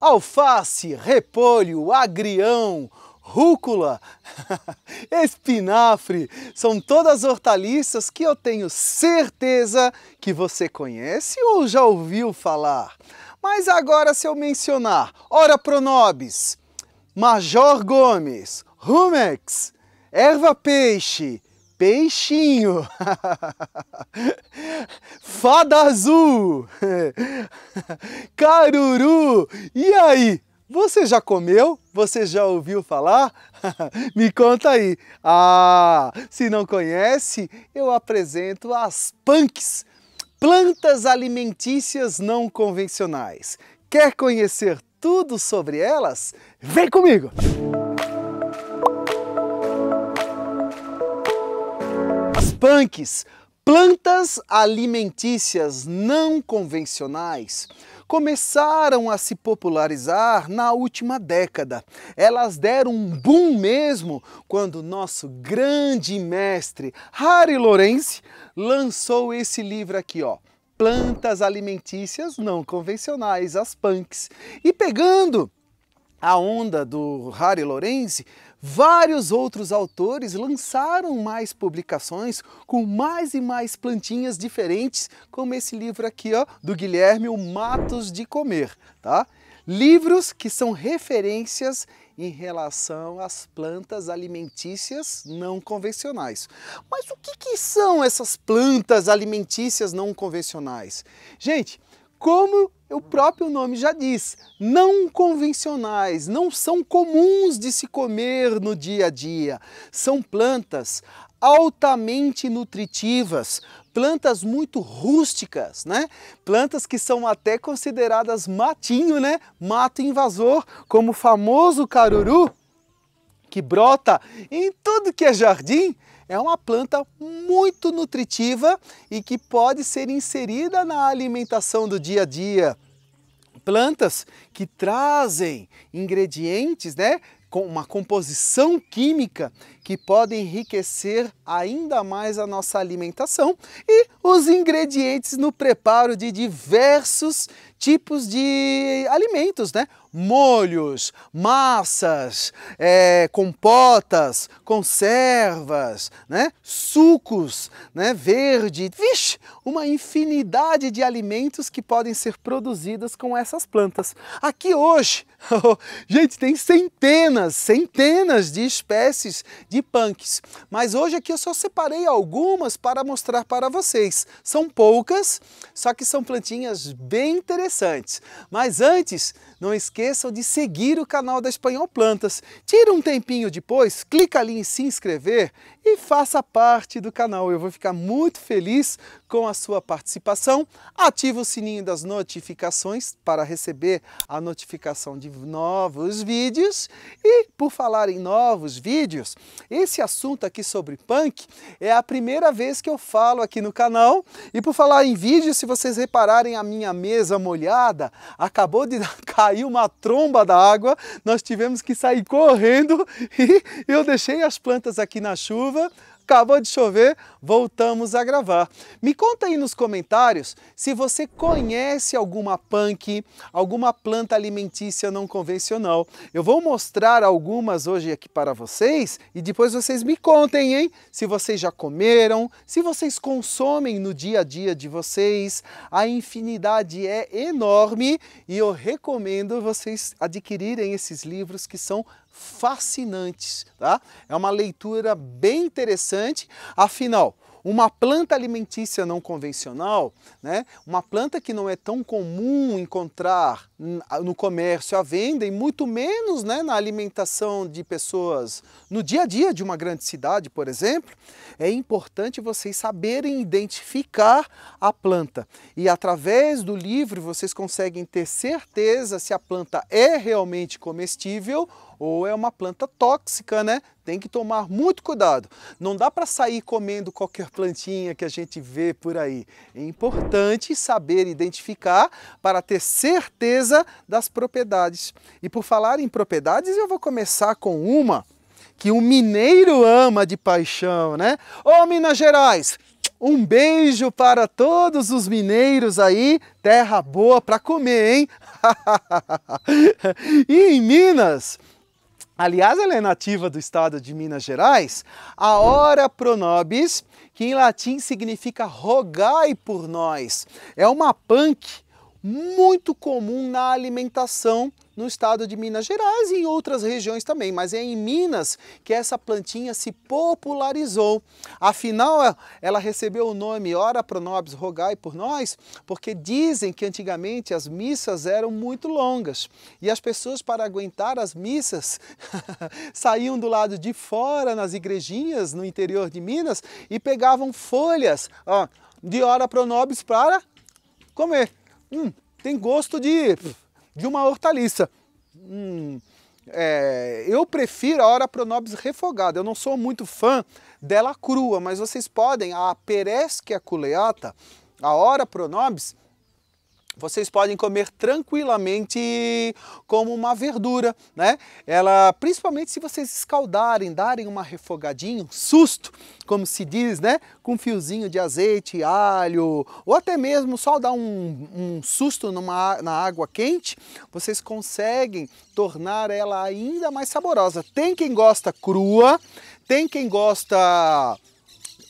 alface, repolho, agrião, rúcula, espinafre, são todas hortaliças que eu tenho certeza que você conhece ou já ouviu falar. Mas agora se eu mencionar Ora Pronobis, Major Gomes, Rumex, Erva Peixe, peixinho, fada azul, caruru. E aí, você já comeu? Você já ouviu falar? Me conta aí. Ah, se não conhece, eu apresento as punks, plantas alimentícias não convencionais. Quer conhecer tudo sobre elas? Vem comigo! Música punks, plantas alimentícias não convencionais, começaram a se popularizar na última década. Elas deram um boom mesmo quando nosso grande mestre Harry Lawrence lançou esse livro aqui, ó. Plantas alimentícias não convencionais, as punks. E pegando a onda do Harry Lawrence, Vários outros autores lançaram mais publicações com mais e mais plantinhas diferentes, como esse livro aqui, ó, do Guilherme, o Matos de Comer, tá? Livros que são referências em relação às plantas alimentícias não convencionais. Mas o que, que são essas plantas alimentícias não convencionais? Gente, como o próprio nome já diz, não convencionais, não são comuns de se comer no dia a dia. São plantas altamente nutritivas, plantas muito rústicas, né? Plantas que são até consideradas matinho, né? Mato invasor, como o famoso caruru que brota em tudo que é jardim, é uma planta muito nutritiva e que pode ser inserida na alimentação do dia a dia. Plantas que trazem ingredientes, né, com uma composição química que podem enriquecer ainda mais a nossa alimentação e os ingredientes no preparo de diversos tipos de alimentos, né? Molhos, massas, é, compotas, conservas, né? Sucos, né? Verde, vixe, uma infinidade de alimentos que podem ser produzidos com essas plantas. Aqui hoje, gente, tem centenas, centenas de espécies de de punks. Mas hoje aqui eu só separei algumas para mostrar para vocês. São poucas, só que são plantinhas bem interessantes. Mas antes, não esqueçam de seguir o canal da Espanhol Plantas. Tira um tempinho depois, clica ali em se inscrever e faça parte do canal. Eu vou ficar muito feliz com a sua participação. Ativa o sininho das notificações para receber a notificação de novos vídeos. E por falar em novos vídeos, esse assunto aqui sobre punk é a primeira vez que eu falo aqui no canal. E por falar em vídeo, se vocês repararem a minha mesa molhada, acabou de cair uma tromba d'água. Nós tivemos que sair correndo e eu deixei as plantas aqui na chuva acabou de chover, voltamos a gravar. Me conta aí nos comentários se você conhece alguma punk, alguma planta alimentícia não convencional. Eu vou mostrar algumas hoje aqui para vocês e depois vocês me contem, hein? Se vocês já comeram, se vocês consomem no dia a dia de vocês. A infinidade é enorme e eu recomendo vocês adquirirem esses livros que são fascinantes, tá? É uma leitura bem interessante, afinal, uma planta alimentícia não convencional, né? uma planta que não é tão comum encontrar no comércio à venda e muito menos né, na alimentação de pessoas no dia a dia de uma grande cidade, por exemplo, é importante vocês saberem identificar a planta. E através do livro vocês conseguem ter certeza se a planta é realmente comestível ou é uma planta tóxica, né? Tem que tomar muito cuidado. Não dá para sair comendo qualquer plantinha que a gente vê por aí. É importante saber identificar para ter certeza das propriedades. E por falar em propriedades, eu vou começar com uma que um mineiro ama de paixão, né? Ô Minas Gerais, um beijo para todos os mineiros aí, terra boa para comer, hein? e em Minas, aliás, ela é nativa do estado de Minas Gerais, a Ora Pro Nobis, que em latim significa rogai por nós. É uma punk muito comum na alimentação no estado de Minas Gerais e em outras regiões também, mas é em Minas que essa plantinha se popularizou. Afinal, ela recebeu o nome Ora pro rogai por nós, porque dizem que antigamente as missas eram muito longas e as pessoas para aguentar as missas saíam do lado de fora nas igrejinhas no interior de Minas e pegavam folhas ó, de Ora pro para comer. Hum, tem gosto de, de uma hortaliça. Hum, é, eu prefiro a hora pronobis refogada. Eu não sou muito fã dela crua, mas vocês podem. A peresquia culeata, a hora pronobis, vocês podem comer tranquilamente como uma verdura, né? Ela, principalmente se vocês escaldarem, darem uma refogadinha, um susto, como se diz, né? Com um fiozinho de azeite, alho, ou até mesmo só dar um, um susto numa, na água quente, vocês conseguem tornar ela ainda mais saborosa. Tem quem gosta crua, tem quem gosta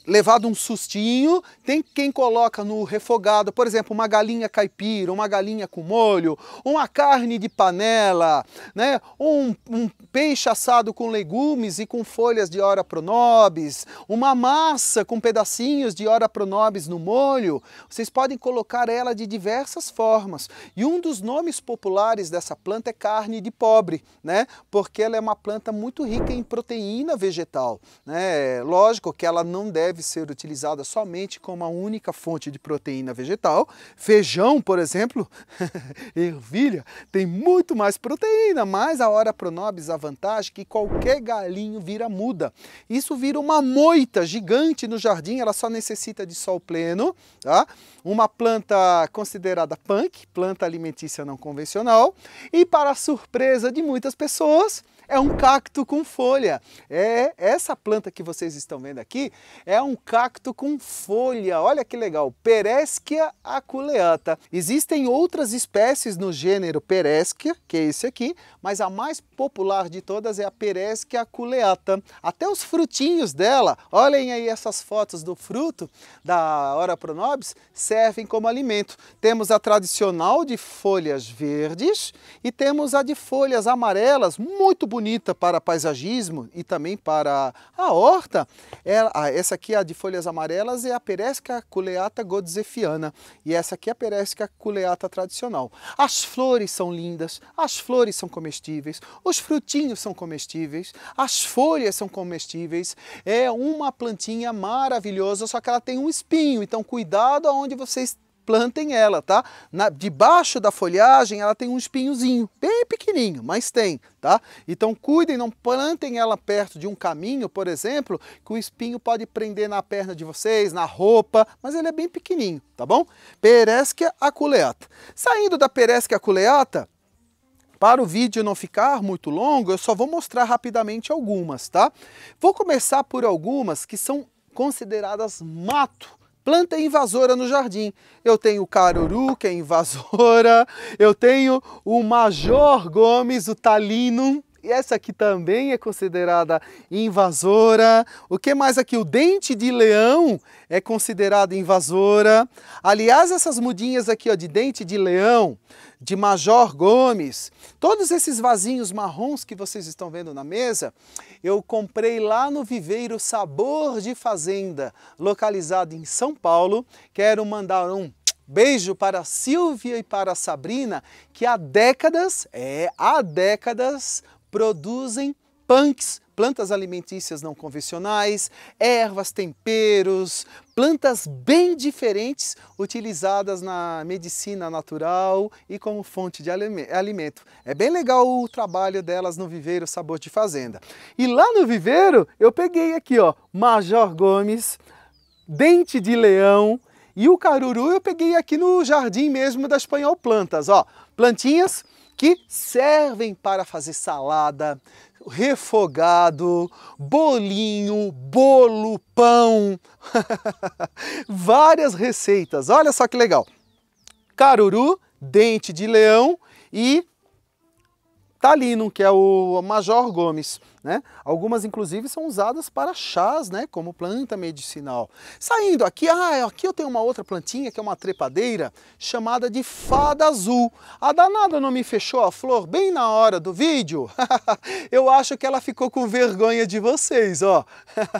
levado um sustinho, tem quem coloca no refogado, por exemplo, uma galinha caipira, uma galinha com molho, uma carne de panela, né? um, um peixe assado com legumes e com folhas de ora pronobis, uma massa com pedacinhos de ora pronobis no molho. Vocês podem colocar ela de diversas formas. E um dos nomes populares dessa planta é carne de pobre, né? porque ela é uma planta muito rica em proteína vegetal. Né? Lógico que ela não deve deve ser utilizada somente como uma única fonte de proteína vegetal. Feijão, por exemplo, ervilha, tem muito mais proteína, mas a hora pronobis a vantagem é que qualquer galinho vira muda. Isso vira uma moita gigante no jardim, ela só necessita de sol pleno, tá? Uma planta considerada punk, planta alimentícia não convencional, e para surpresa de muitas pessoas, é um cacto com folha. É essa planta que vocês estão vendo aqui é um cacto com folha. Olha que legal, Pereschia aculeata. Existem outras espécies no gênero Pereschia, que é esse aqui, mas a mais popular de todas é a Pereschia aculeata. Até os frutinhos dela, olhem aí essas fotos do fruto da Ora pronobis, servem como alimento. Temos a tradicional de folhas verdes e temos a de folhas amarelas, muito bonita bonita para paisagismo e também para a horta. Ah, essa aqui, a de folhas amarelas, é a Peresca culeata godzefiana e essa aqui é a Peresca culeata tradicional. As flores são lindas, as flores são comestíveis, os frutinhos são comestíveis, as folhas são comestíveis. É uma plantinha maravilhosa, só que ela tem um espinho, então cuidado aonde você está plantem ela, tá? Na, debaixo da folhagem ela tem um espinhozinho, bem pequenininho, mas tem, tá? Então cuidem, não plantem ela perto de um caminho, por exemplo, que o espinho pode prender na perna de vocês, na roupa, mas ele é bem pequenininho, tá bom? Peresquia aculeata. Saindo da peresquia aculeata, para o vídeo não ficar muito longo, eu só vou mostrar rapidamente algumas, tá? Vou começar por algumas que são consideradas mato, planta invasora no jardim. Eu tenho o caruru, que é invasora, eu tenho o Major Gomes, o talinum, e essa aqui também é considerada invasora. O que mais aqui? O dente de leão é considerado invasora. Aliás, essas mudinhas aqui ó, de dente de leão, de Major Gomes, todos esses vasinhos marrons que vocês estão vendo na mesa, eu comprei lá no viveiro Sabor de Fazenda, localizado em São Paulo. Quero mandar um Beijo para Silvia e para Sabrina, que há décadas, é, há décadas, produzem punks, plantas alimentícias não convencionais, ervas, temperos, plantas bem diferentes utilizadas na medicina natural e como fonte de alimento. É bem legal o trabalho delas no viveiro Sabor de Fazenda. E lá no viveiro eu peguei aqui, ó, Major Gomes, dente de leão e o caruru eu peguei aqui no jardim mesmo da Espanhol Plantas, ó. Plantinhas que servem para fazer salada, refogado, bolinho, bolo, pão, várias receitas. Olha só que legal. Caruru, dente de leão e talino, que é o Major Gomes. Né? Algumas, inclusive, são usadas para chás, né? como planta medicinal. Saindo aqui, ah, aqui eu tenho uma outra plantinha, que é uma trepadeira, chamada de fada azul. A danada não me fechou a flor bem na hora do vídeo? eu acho que ela ficou com vergonha de vocês, ó.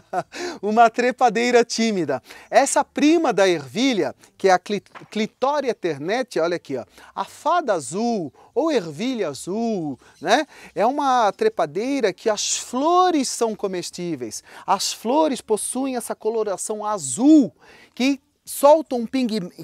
uma trepadeira tímida. Essa prima da ervilha, que é a clitória ternete, olha aqui, ó. a fada azul ou ervilha azul, né? é uma trepadeira que a as flores são comestíveis. As flores possuem essa coloração azul que soltam um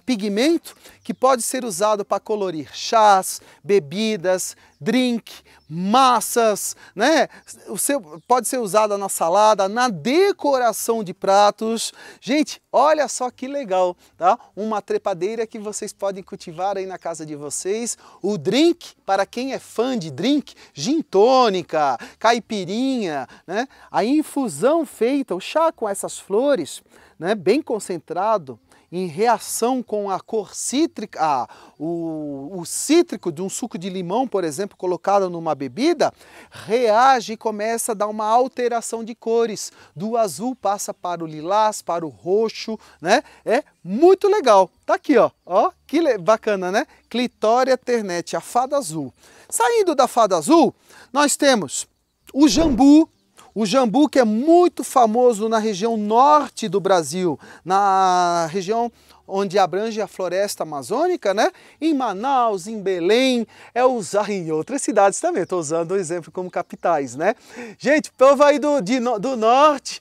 pigmento que pode ser usado para colorir chás, bebidas, drink, massas, né? O seu, pode ser usada na salada, na decoração de pratos. Gente, olha só que legal, tá? Uma trepadeira que vocês podem cultivar aí na casa de vocês. O drink, para quem é fã de drink, gin tônica, caipirinha, né? A infusão feita, o chá com essas flores, né? Bem concentrado, em reação com a cor cítrica, ah, o, o cítrico de um suco de limão, por exemplo, colocado numa bebida, reage e começa a dar uma alteração de cores. Do azul passa para o lilás, para o roxo, né? É muito legal. Tá aqui, ó. ó que bacana, né? Clitória ternete, a fada azul. Saindo da fada azul, nós temos o jambu, o jambuque é muito famoso na região norte do Brasil, na região onde abrange a floresta amazônica, né? Em Manaus, em Belém, é usado em outras cidades também. Estou usando o exemplo como capitais, né? Gente, povo aí do, de, do norte,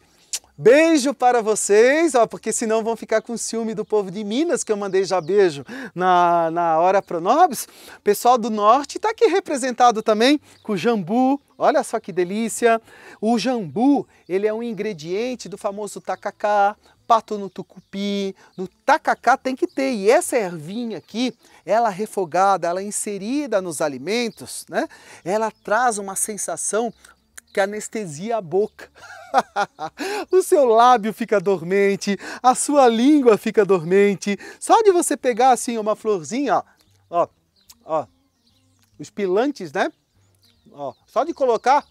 Beijo para vocês, ó, porque senão vão ficar com ciúme do povo de Minas, que eu mandei já beijo na, na hora Pronobis. Pessoal do Norte está aqui representado também com o jambu, Olha só que delícia! O jambu, ele é um ingrediente do famoso tacacá, pato no tucupi. No tacacá tem que ter. E essa ervinha aqui, ela refogada, ela inserida nos alimentos, né? Ela traz uma sensação que anestesia a boca. o seu lábio fica dormente, a sua língua fica dormente. Só de você pegar assim uma florzinha, ó, ó, os pilantes, né? Ó, só de colocar.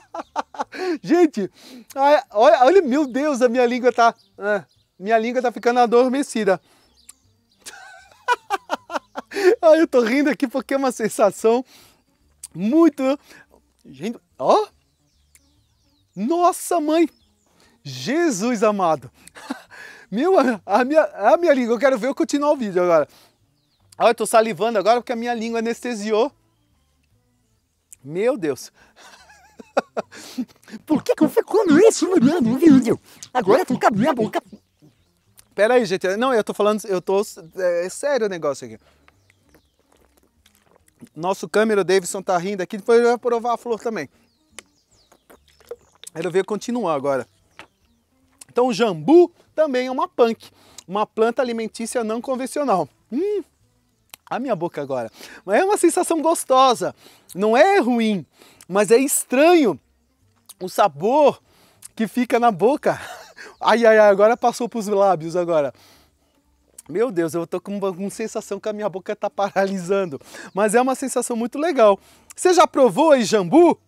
Gente, olha, olha, meu Deus, a minha língua tá, é, minha língua tá ficando adormecida. eu tô rindo aqui porque é uma sensação muito, gente, Ó! Oh. Nossa mãe! Jesus amado! Meu, a minha, a minha língua, eu quero ver eu continuar o vídeo agora. Olha, eu tô salivando agora porque a minha língua anestesiou. Meu Deus! Por que, que eu fico comendo isso no vídeo? Agora tu abrindo a boca. Pera aí, gente. Não, eu tô falando, eu tô. É, é sério o negócio aqui. Nosso câmera, Davidson, tá rindo aqui. Depois ele vai provar a flor também. Quero ver continuar agora. Então, o jambu também é uma punk, uma planta alimentícia não convencional. Hum, a minha boca agora. Mas É uma sensação gostosa, não é ruim, mas é estranho o sabor que fica na boca. Ai, ai, ai, agora passou para os lábios agora. Meu Deus, eu estou com uma, uma, sensação que a minha boca está paralisando, mas é uma sensação muito legal. Você já provou aí jambu?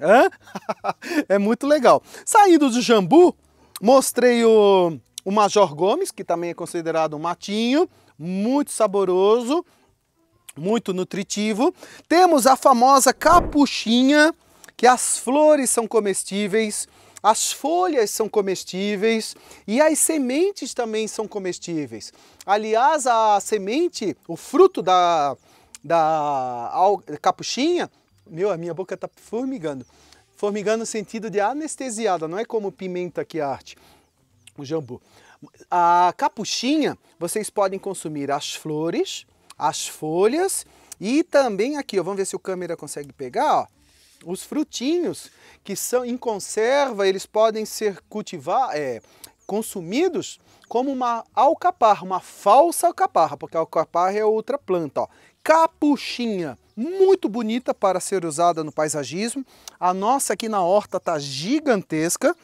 Hã? é muito legal. Saindo do Jambu, mostrei o, o Major Gomes, que também é considerado um matinho, muito saboroso, muito nutritivo. Temos a famosa capuchinha, que as flores são comestíveis, as folhas são comestíveis e as sementes também são comestíveis. Aliás, a semente, o fruto da, da capuchinha, meu, a minha boca está formigando. Formigando no sentido de anestesiada, não é como pimenta que é arte, o jambu. A capuchinha, vocês podem consumir as flores, as folhas e também aqui, ó, vamos ver se o câmera consegue pegar, ó, os frutinhos que são em conserva, eles podem ser cultivar, é, consumidos como uma alcaparra, uma falsa alcaparra, porque a alcaparra é outra planta, ó. Capuchinha muito bonita para ser usada no paisagismo. A nossa aqui na horta está gigantesca,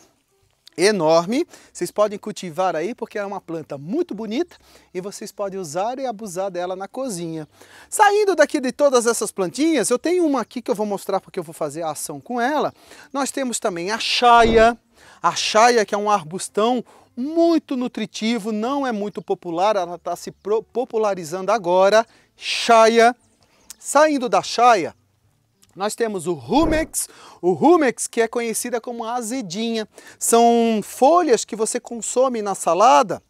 enorme. Vocês podem cultivar aí porque é uma planta muito bonita e vocês podem usar e abusar dela na cozinha. Saindo daqui de todas essas plantinhas, eu tenho uma aqui que eu vou mostrar porque eu vou fazer a ação com ela. Nós temos também a chaia. A chaia que é um arbustão muito nutritivo, não é muito popular, ela está se popularizando agora. Chaia Saindo da Chaia, nós temos o rumex, o rumex que é conhecida como azedinha. São folhas que você consome na salada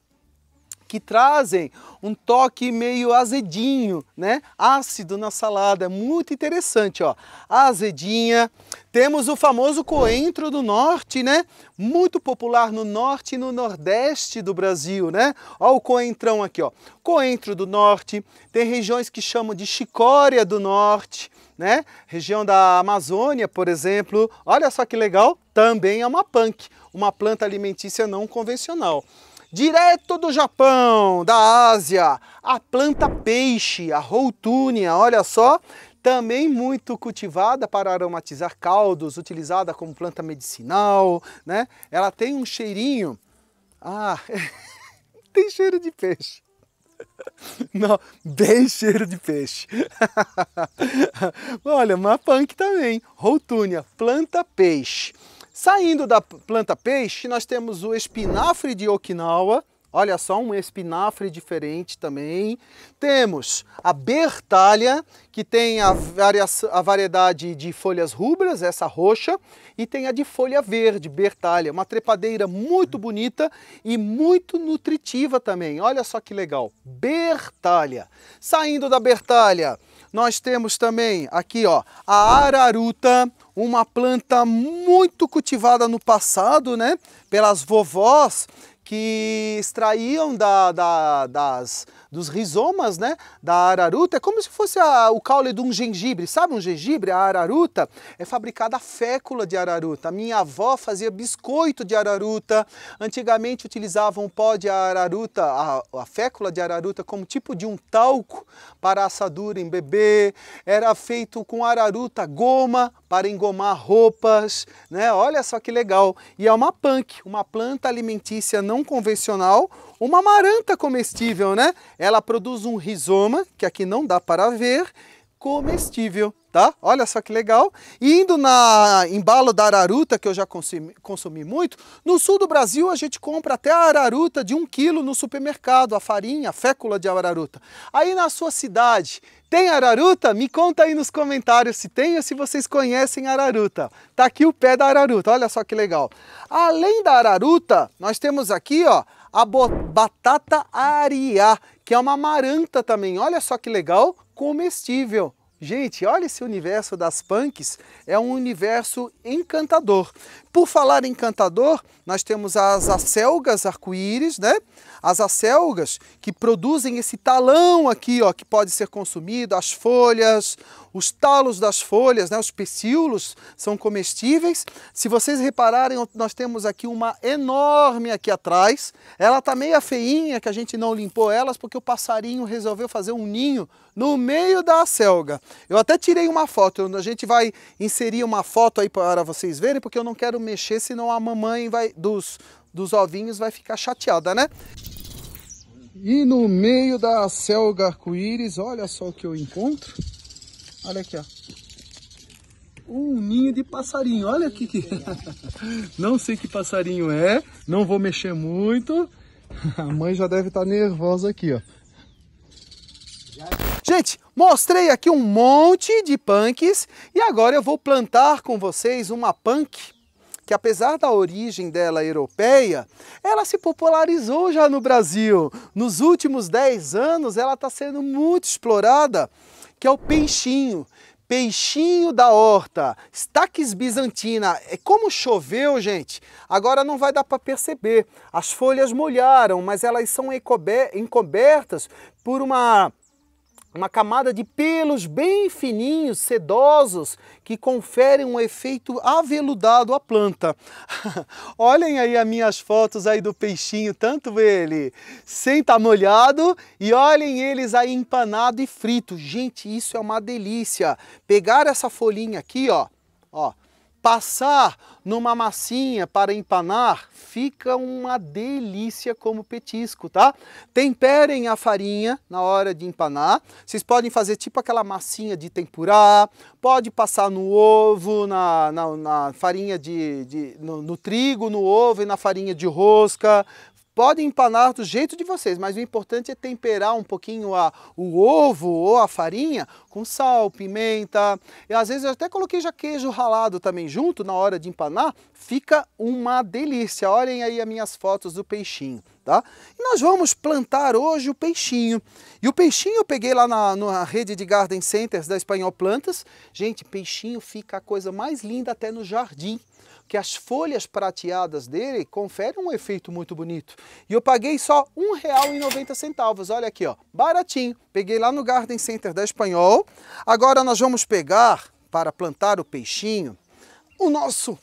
que trazem um toque meio azedinho, né? Ácido na salada, é muito interessante, ó. Azedinha. Temos o famoso coentro do norte, né? Muito popular no norte e no nordeste do Brasil, né? Ó o coentrão aqui, ó. Coentro do norte, tem regiões que chamam de chicória do norte, né? Região da Amazônia, por exemplo. Olha só que legal, também é uma punk, uma planta alimentícia não convencional. Direto do Japão, da Ásia, a planta peixe, a routúnia, olha só, também muito cultivada para aromatizar caldos, utilizada como planta medicinal, né? Ela tem um cheirinho. Ah, tem cheiro de peixe. Não, bem cheiro de peixe. Olha, uma punk também, routúnia, planta peixe. Saindo da planta peixe, nós temos o espinafre de Okinawa, olha só, um espinafre diferente também. Temos a bertalha, que tem a, a variedade de folhas rubras, essa roxa, e tem a de folha verde, bertalha, uma trepadeira muito bonita e muito nutritiva também. Olha só que legal, bertalha. Saindo da bertalha, nós temos também aqui ó, a araruta, uma planta muito cultivada no passado, né? Pelas vovós que extraíam da, da, das, dos rizomas né, da araruta. É como se fosse a, o caule de um gengibre. Sabe um gengibre? A araruta é fabricada a fécula de araruta. minha avó fazia biscoito de araruta. Antigamente utilizavam o pó de araruta, a, a fécula de araruta, como tipo de um talco para assadura em bebê. Era feito com araruta, goma para engomar roupas, né? Olha só que legal. E é uma punk, uma planta alimentícia não convencional, uma maranta comestível, né? Ela produz um rizoma, que aqui não dá para ver, comestível tá? Olha só que legal. E indo na embalo da araruta, que eu já consumi, consumi muito, no sul do Brasil a gente compra até a araruta de um quilo no supermercado, a farinha, a fécula de araruta. Aí na sua cidade, tem araruta? Me conta aí nos comentários se tem ou se vocês conhecem araruta. Tá aqui o pé da araruta, olha só que legal. Além da araruta, nós temos aqui, ó, a batata ariá, que é uma maranta também. Olha só que legal, comestível. Gente, olha esse universo das punks, é um universo encantador. Por falar em encantador, nós temos as acelgas arco-íris, né? As acelgas que produzem esse talão aqui, ó, que pode ser consumido, as folhas, os talos das folhas, né? Os pecíolos são comestíveis. Se vocês repararem, nós temos aqui uma enorme aqui atrás. Ela tá meia feinha, que a gente não limpou elas, porque o passarinho resolveu fazer um ninho no meio da acelga. Eu até tirei uma foto, a gente vai inserir uma foto aí para vocês verem, porque eu não quero mexer, senão a mamãe vai, dos, dos ovinhos vai ficar chateada, né? E no meio da selga arco-íris, olha só o que eu encontro. Olha aqui, ó. Um ninho de passarinho, olha aqui. Que... não sei que passarinho é, não vou mexer muito. A mãe já deve estar tá nervosa aqui, ó. Gente, mostrei aqui um monte de punks e agora eu vou plantar com vocês uma punk que apesar da origem dela europeia, ela se popularizou já no Brasil. Nos últimos 10 anos ela está sendo muito explorada, que é o peixinho. Peixinho da horta, estaques bizantina. É como choveu, gente. Agora não vai dar para perceber. As folhas molharam, mas elas são encobertas por uma uma camada de pelos bem fininhos, sedosos, que conferem um efeito aveludado à planta. Olhem aí as minhas fotos aí do peixinho, tanto ele sem estar tá molhado e olhem eles aí empanado e frito. Gente, isso é uma delícia. Pegar essa folhinha aqui, ó, ó, Passar numa massinha para empanar fica uma delícia como petisco, tá? Temperem a farinha na hora de empanar. Vocês podem fazer tipo aquela massinha de tempurá, pode passar no ovo, na, na, na farinha de, de no, no trigo, no ovo e na farinha de rosca podem empanar do jeito de vocês, mas o importante é temperar um pouquinho a, o ovo ou a farinha com sal, pimenta. E às vezes eu até coloquei já queijo ralado também junto na hora de empanar. Fica uma delícia. Olhem aí as minhas fotos do peixinho. Tá? E nós vamos plantar hoje o peixinho. E o peixinho eu peguei lá na, na, rede de garden centers da Espanhol Plantas. Gente, peixinho fica a coisa mais linda até no jardim, que as folhas prateadas dele conferem um efeito muito bonito. E eu paguei só noventa centavos Olha aqui, ó, baratinho. Peguei lá no garden center da Espanhol. Agora nós vamos pegar, para plantar o peixinho, o nosso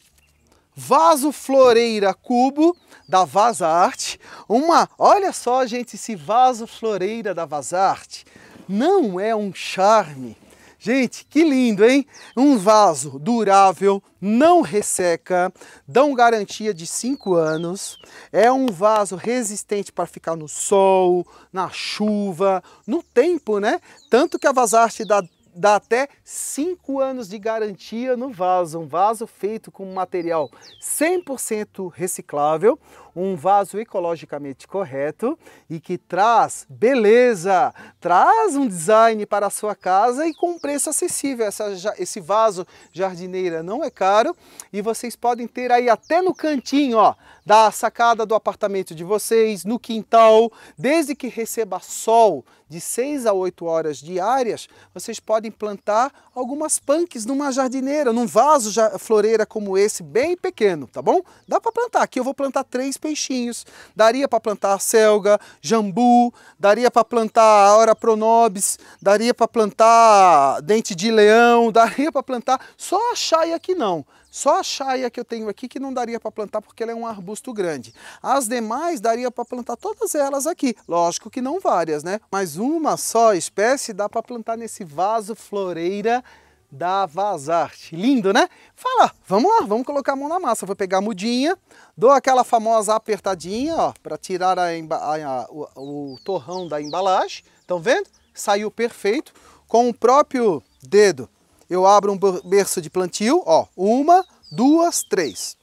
Vaso Floreira Cubo da Vaza Arte. Uma, olha só, gente, esse vaso floreira da Vaza Arte não é um charme. Gente, que lindo, hein? Um vaso durável, não resseca, dão garantia de 5 anos. É um vaso resistente para ficar no sol, na chuva, no tempo, né? Tanto que a Vasarte dá dá até 5 anos de garantia no vaso, um vaso feito com material 100% reciclável, um vaso ecologicamente correto e que traz beleza, traz um design para a sua casa e com preço acessível. Essa, esse vaso jardineira não é caro e vocês podem ter aí até no cantinho ó, da sacada do apartamento de vocês, no quintal, desde que receba sol, de 6 a 8 horas diárias, vocês podem plantar algumas punks numa jardineira, num vaso floreira como esse, bem pequeno, tá bom? Dá para plantar. Aqui eu vou plantar três peixinhos. Daria para plantar selga, jambu, daria para plantar aura pronobis, daria para plantar dente de leão, daria para plantar só achar e aqui não. Só a chaia que eu tenho aqui que não daria para plantar porque ela é um arbusto grande. As demais daria para plantar todas elas aqui. Lógico que não várias, né? Mas uma só espécie dá para plantar nesse vaso floreira da Vazarte. Lindo, né? Fala, vamos lá, vamos colocar a mão na massa. Vou pegar a mudinha, dou aquela famosa apertadinha, ó, para tirar a, a, a, o, o torrão da embalagem. Estão vendo? Saiu perfeito. Com o próprio dedo eu abro um berço de plantio, ó, uma, duas, três.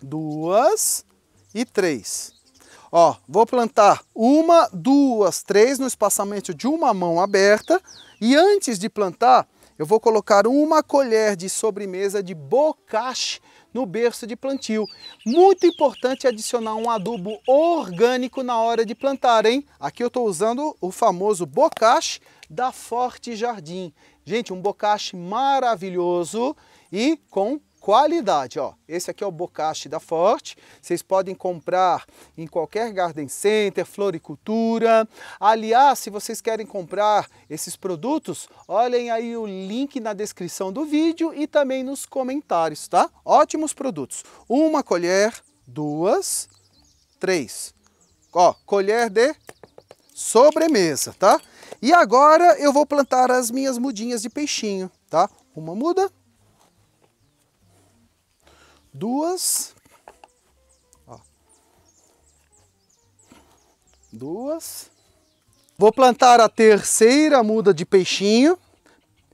Duas e três. Ó, vou plantar uma, duas, três no espaçamento de uma mão aberta e antes de plantar, eu vou colocar uma colher de sobremesa de bocache no berço de plantio. Muito importante adicionar um adubo orgânico na hora de plantar, hein? Aqui eu estou usando o famoso bocache da Forte Jardim. Gente, um bocache maravilhoso e com qualidade. Ó. Esse aqui é o bocage da Forte. Vocês podem comprar em qualquer garden center, floricultura. Aliás, se vocês querem comprar esses produtos, olhem aí o link na descrição do vídeo e também nos comentários, tá? Ótimos produtos. Uma colher, duas, três. Ó, colher de sobremesa, tá? E agora eu vou plantar as minhas mudinhas de peixinho, tá? Uma muda, duas, ó, duas. Vou plantar a terceira muda de peixinho.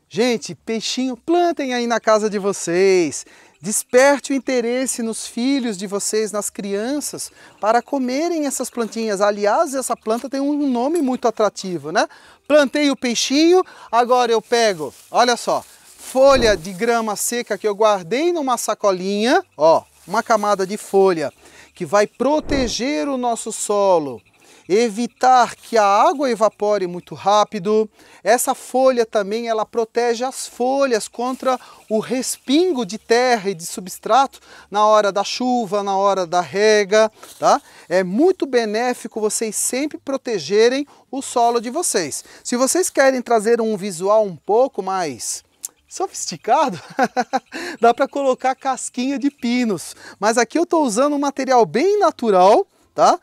Gente, peixinho, plantem aí na casa de vocês. Desperte o interesse nos filhos de vocês, nas crianças, para comerem essas plantinhas. Aliás, essa planta tem um nome muito atrativo, né? Plantei o peixinho, agora eu pego, olha só, folha de grama seca que eu guardei numa sacolinha, ó, uma camada de folha que vai proteger o nosso solo, evitar que a água evapore muito rápido. Essa folha também ela protege as folhas contra o respingo de terra e de substrato na hora da chuva, na hora da rega, tá? É muito benéfico vocês sempre protegerem o solo de vocês. Se vocês querem trazer um visual um pouco mais sofisticado, dá para colocar casquinha de pinos. Mas aqui eu estou usando um material bem natural, tá?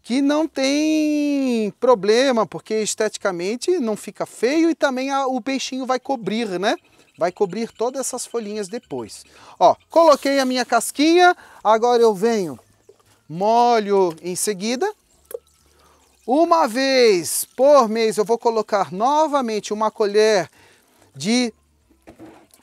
Que não tem problema, porque esteticamente não fica feio e também a, o peixinho vai cobrir, né? Vai cobrir todas essas folhinhas depois. Ó, coloquei a minha casquinha, agora eu venho, molho em seguida, uma vez por mês eu vou colocar novamente uma colher de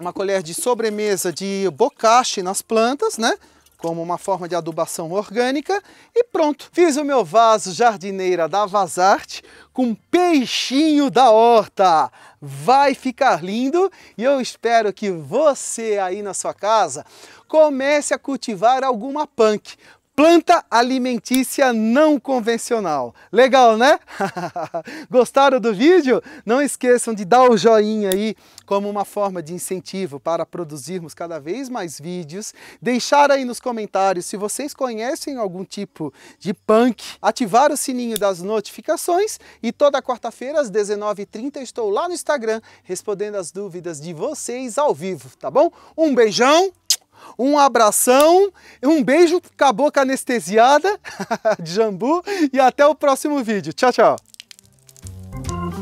uma colher de sobremesa de bocache nas plantas, né? como uma forma de adubação orgânica e pronto. Fiz o meu vaso jardineira da Vazarte com peixinho da horta. Vai ficar lindo e eu espero que você aí na sua casa comece a cultivar alguma punk, Planta alimentícia não convencional. Legal, né? Gostaram do vídeo? Não esqueçam de dar o joinha aí como uma forma de incentivo para produzirmos cada vez mais vídeos. Deixar aí nos comentários se vocês conhecem algum tipo de punk. Ativar o sininho das notificações e toda quarta-feira às 19h30 estou lá no Instagram respondendo as dúvidas de vocês ao vivo, tá bom? Um beijão! um abração, um beijo com a boca anestesiada de jambu e até o próximo vídeo. Tchau, tchau!